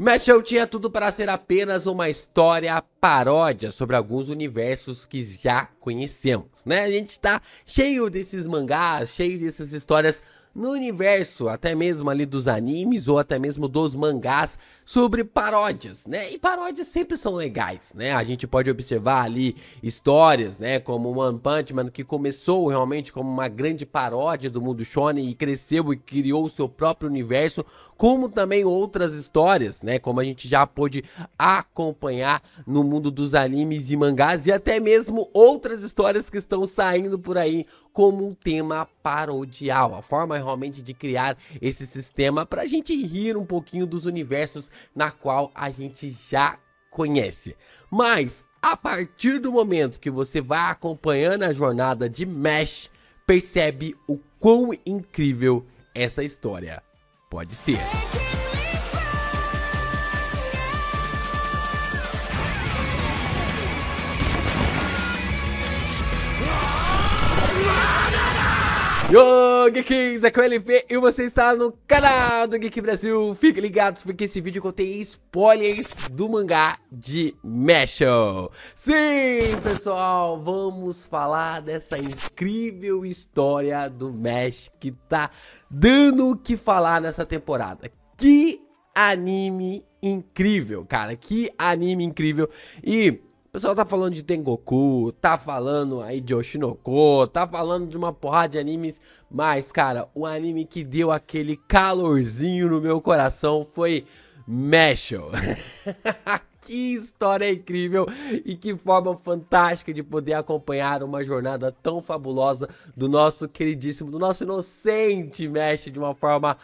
Matchell tinha tudo para ser apenas uma história paródia sobre alguns universos que já conhecemos, né? A gente tá cheio desses mangás, cheio dessas histórias no universo, até mesmo ali dos animes ou até mesmo dos mangás, sobre paródias, né? E paródias sempre são legais, né? A gente pode observar ali histórias, né? Como One Punch Man, que começou realmente como uma grande paródia do mundo shonen e cresceu e criou o seu próprio universo, como também outras histórias, né? Como a gente já pôde acompanhar no mundo dos animes e mangás e até mesmo outras histórias que estão saindo por aí, como um tema parodial, a forma realmente de criar esse sistema para a gente rir um pouquinho dos universos na qual a gente já conhece. Mas a partir do momento que você vai acompanhando a jornada de Mesh, percebe o quão incrível essa história pode ser. Yo, Geekings, é o LP e você está no canal do Geek Brasil. Fiquem ligados porque esse vídeo contém spoilers do mangá de Meshel. Sim, pessoal, vamos falar dessa incrível história do Mesh que tá dando o que falar nessa temporada. Que anime incrível, cara, que anime incrível. E pessoal tá falando de Tengoku, tá falando aí de Oshinoko, tá falando de uma porrada de animes, mas, cara, o anime que deu aquele calorzinho no meu coração foi Meshel. que história incrível e que forma fantástica de poder acompanhar uma jornada tão fabulosa do nosso queridíssimo, do nosso inocente Mesh de uma forma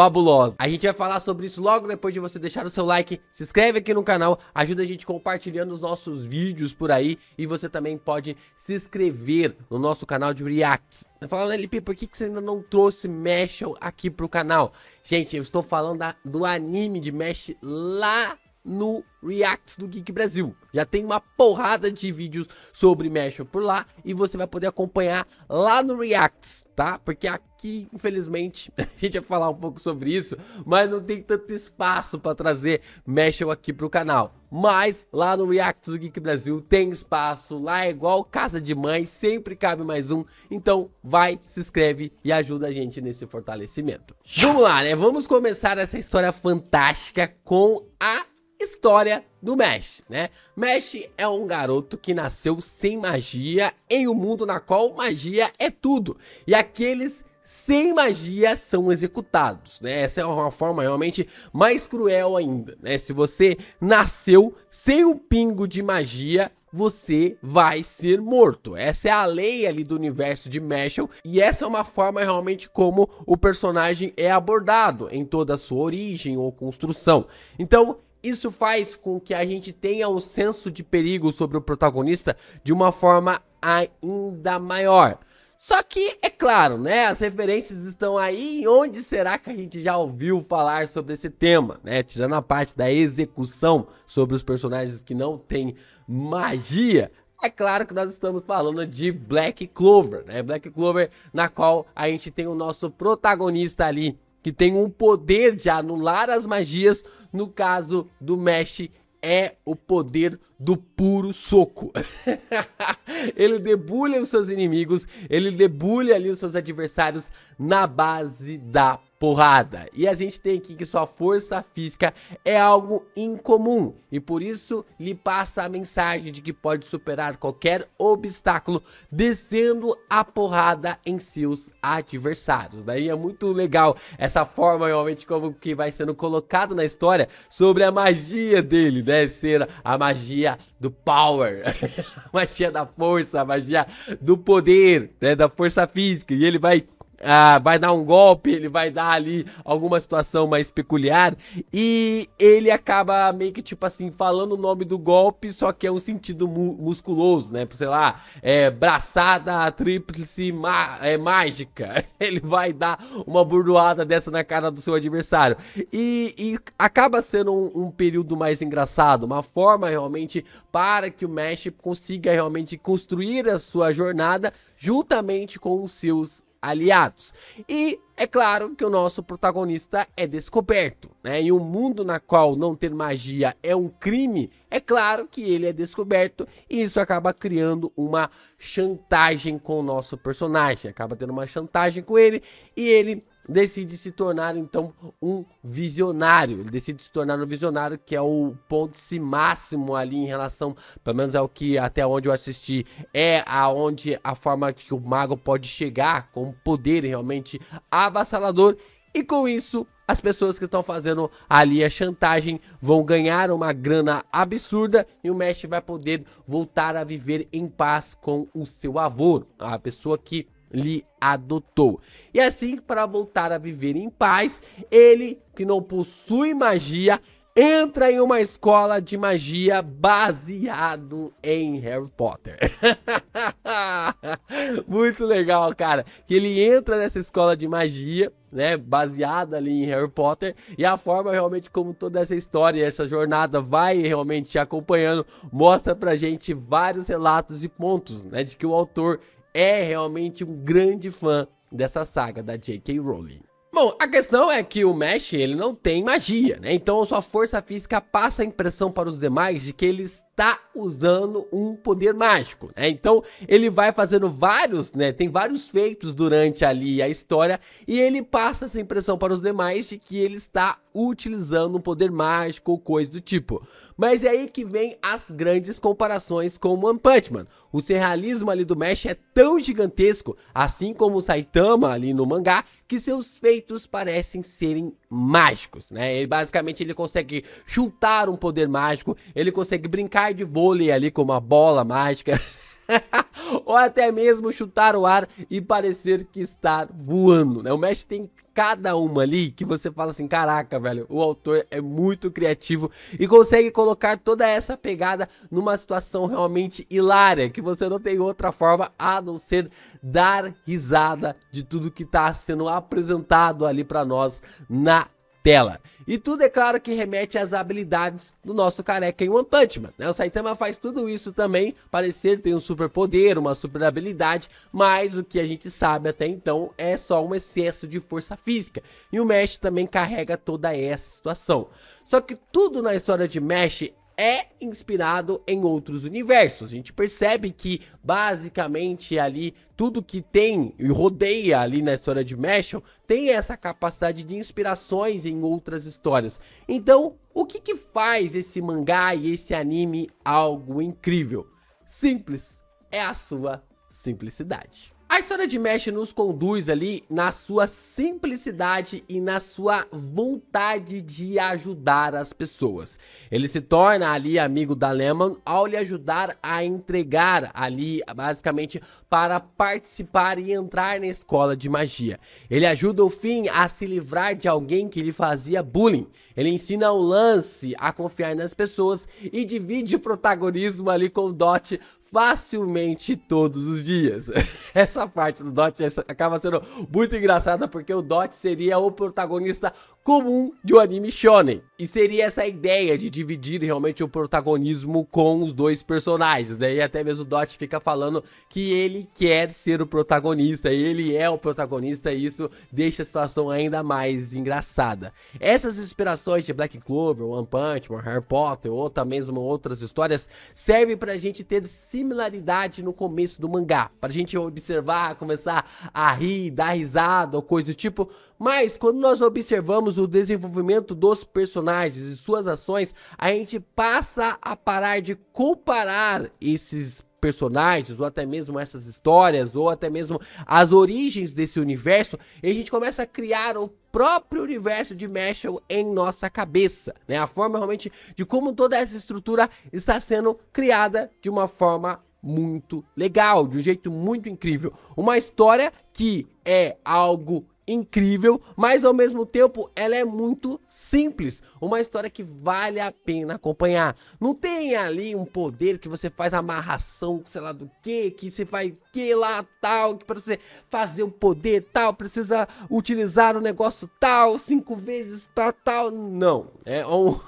fabulosa. A gente vai falar sobre isso logo depois de você deixar o seu like, se inscreve aqui no canal, ajuda a gente compartilhando os nossos vídeos por aí e você também pode se inscrever no nosso canal de reacts. Falando, né, LP, por que, que você ainda não trouxe Mesh aqui pro canal? Gente, eu estou falando da, do anime de Mesh lá no Reacts do Geek Brasil. Já tem uma porrada de vídeos sobre Mashup por lá e você vai poder acompanhar lá no Reacts, tá? Porque aqui, infelizmente, a gente vai falar um pouco sobre isso, mas não tem tanto espaço para trazer Mashup aqui pro canal. Mas lá no Reacts do Geek Brasil tem espaço, lá é igual casa de mãe, sempre cabe mais um. Então vai, se inscreve e ajuda a gente nesse fortalecimento. Vamos lá, né? Vamos começar essa história fantástica com a história do Mesh, né? Mesh é um garoto que nasceu sem magia em um mundo na qual magia é tudo. E aqueles sem magia são executados, né? Essa é uma forma realmente mais cruel ainda, né? Se você nasceu sem um pingo de magia, você vai ser morto. Essa é a lei ali do universo de Mesh e essa é uma forma realmente como o personagem é abordado em toda a sua origem ou construção. Então, isso faz com que a gente tenha um senso de perigo sobre o protagonista de uma forma ainda maior. Só que, é claro, né? As referências estão aí. E onde será que a gente já ouviu falar sobre esse tema, né? Tirando a parte da execução sobre os personagens que não têm magia. É claro que nós estamos falando de Black Clover, né? Black Clover, na qual a gente tem o nosso protagonista ali, que tem um poder de anular as magias. No caso do Mesh, é o poder do puro soco. ele debulha os seus inimigos, ele debulha ali os seus adversários na base da porrada. E a gente tem aqui que sua força física é algo incomum e por isso lhe passa a mensagem de que pode superar qualquer obstáculo descendo a porrada em seus adversários. Daí é muito legal essa forma realmente como que vai sendo colocado na história sobre a magia dele, né? Ser a magia do power, a magia da força, a magia do poder, né? Da força física. E ele vai ah, vai dar um golpe, ele vai dar ali alguma situação mais peculiar. E ele acaba meio que tipo assim, falando o nome do golpe, só que é um sentido mu musculoso, né? Sei lá, é braçada tríplice é, mágica. Ele vai dar uma burdoada dessa na cara do seu adversário. E, e acaba sendo um, um período mais engraçado, uma forma realmente para que o Mesh consiga realmente construir a sua jornada juntamente com os seus aliados. E é claro que o nosso protagonista é descoberto, né? Em um mundo na qual não ter magia é um crime, é claro que ele é descoberto e isso acaba criando uma chantagem com o nosso personagem, acaba tendo uma chantagem com ele e ele decide se tornar então um visionário. Ele decide se tornar um visionário, que é o ponto máximo ali em relação, pelo menos é o que até onde eu assisti, é aonde a forma que o mago pode chegar com um poder realmente avassalador. E com isso, as pessoas que estão fazendo ali a chantagem vão ganhar uma grana absurda e o Mesh vai poder voltar a viver em paz com o seu avô, a pessoa que lhe adotou. E assim, para voltar a viver em paz, ele, que não possui magia, entra em uma escola de magia baseado em Harry Potter. Muito legal, cara. Que ele entra nessa escola de magia, né, baseada ali em Harry Potter, e a forma realmente como toda essa história, essa jornada vai realmente acompanhando, mostra pra gente vários relatos e pontos, né, de que o autor é realmente um grande fã dessa saga da J.K. Rowling. Bom, a questão é que o Mesh ele não tem magia, né? Então sua força física passa a impressão para os demais de que eles está usando um poder mágico, né? Então ele vai fazendo vários, né? Tem vários feitos durante ali a história e ele passa essa impressão para os demais de que ele está utilizando um poder mágico ou coisa do tipo. Mas é aí que vem as grandes comparações com One Punch Man. O surrealismo ali do Mesh é tão gigantesco, assim como o Saitama ali no mangá, que seus feitos parecem serem mágicos, né? Ele basicamente ele consegue chutar um poder mágico, ele consegue brincar de vôlei ali com uma bola mágica. ou até mesmo chutar o ar e parecer que está voando, né? O Mesh tem cada uma ali que você fala assim, caraca, velho, o autor é muito criativo e consegue colocar toda essa pegada numa situação realmente hilária, que você não tem outra forma a não ser dar risada de tudo que está sendo apresentado ali para nós na tela. E tudo é claro que remete às habilidades do nosso careca em One Punch Man. Né? O Saitama faz tudo isso também, parecer ter um super poder, uma super habilidade, mas o que a gente sabe até então é só um excesso de força física. E o Mesh também carrega toda essa situação. Só que tudo na história de Mesh é inspirado em outros universos. A gente percebe que basicamente ali tudo que tem e rodeia ali na história de Mashon tem essa capacidade de inspirações em outras histórias. Então, o que que faz esse mangá e esse anime algo incrível? Simples, é a sua simplicidade. A história de Mesh nos conduz ali na sua simplicidade e na sua vontade de ajudar as pessoas. Ele se torna ali amigo da Lemon ao lhe ajudar a entregar ali, basicamente, para participar e entrar na escola de magia. Ele ajuda o Finn a se livrar de alguém que lhe fazia bullying. Ele ensina o Lance a confiar nas pessoas e divide o protagonismo ali com o Dot facilmente todos os dias. Essa parte do Dot é- acaba sendo muito engraçada porque o Dot seria o protagonista comum de um anime shonen. E seria essa ideia de dividir realmente o protagonismo com os dois personagens, né? E até mesmo o Dot fica falando que ele quer ser o protagonista, ele é o protagonista e isso deixa a situação ainda mais engraçada. Essas inspirações de Black Clover, One Punch Man, Harry Potter ou até mesmo outras histórias servem pra gente ter similaridade no começo do mangá, pra gente observar, começar a rir, dar risada ou coisa do tipo, mas quando nós observamos vemos o desenvolvimento dos personagens e suas ações, a gente passa a parar de comparar esses personagens, ou até mesmo essas histórias, ou até mesmo as origens desse universo, e a gente começa a criar o próprio universo de Marshall em nossa cabeça, né? A forma realmente de como toda essa estrutura está sendo criada de uma forma muito legal, de um jeito muito incrível. Uma história que é algo incrível, mas ao mesmo tempo ela é muito simples. Uma história que vale a pena acompanhar. Não tem ali um poder que você faz amarração, sei lá do que, que você vai que lá tal, que para você fazer o um poder tal, precisa utilizar o um negócio tal, cinco vezes tal, tal. Não. É um.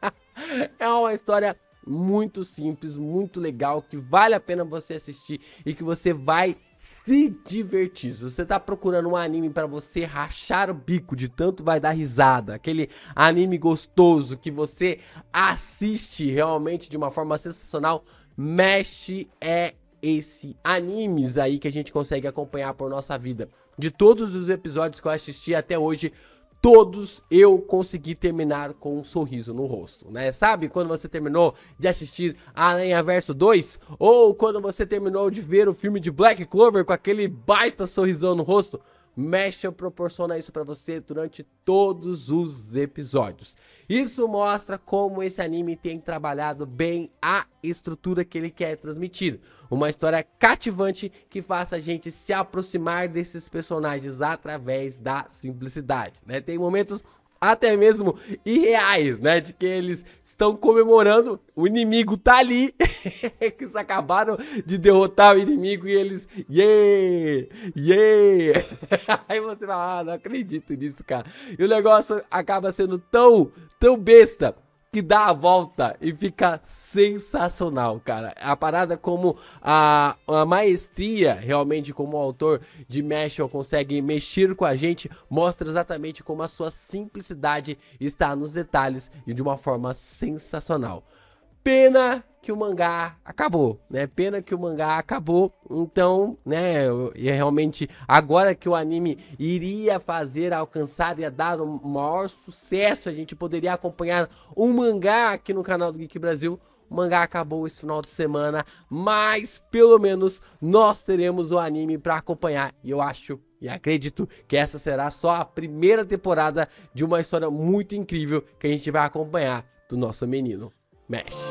é uma história muito simples, muito legal, que vale a pena você assistir e que você vai se divertir. Se você tá procurando um anime para você rachar o bico de tanto vai dar risada, aquele anime gostoso que você assiste realmente de uma forma sensacional, mexe é esse animes aí que a gente consegue acompanhar por nossa vida. De todos os episódios que eu assisti até hoje, todos eu consegui terminar com um sorriso no rosto, né? Sabe quando você terminou de assistir Aranha Verso 2? Ou quando você terminou de ver o filme de Black Clover com aquele baita sorrisão no rosto? Mesh proporciona isso para você durante todos os episódios. Isso mostra como esse anime tem trabalhado bem a estrutura que ele quer transmitir. Uma história cativante que faça a gente se aproximar desses personagens através da simplicidade. Né? Tem momentos até mesmo irreais, né? De que eles estão comemorando, o inimigo tá ali, que eles acabaram de derrotar o inimigo e eles, yeah, yeah. Aí você fala, ah, não acredito nisso, cara. E o negócio acaba sendo tão, tão besta que dá a volta e fica sensacional, cara. A parada como a, a maestria, realmente, como o autor de Mashal consegue mexer com a gente, mostra exatamente como a sua simplicidade está nos detalhes e de uma forma sensacional. Pena que o mangá acabou, né? Pena que o mangá acabou. Então, né, e é realmente agora que o anime iria fazer alcançar e dar um maior sucesso, a gente poderia acompanhar um mangá aqui no canal do Geek Brasil. O mangá acabou esse final de semana, mas pelo menos nós teremos o anime para acompanhar. E eu acho e acredito que essa será só a primeira temporada de uma história muito incrível que a gente vai acompanhar do nosso menino Mesh.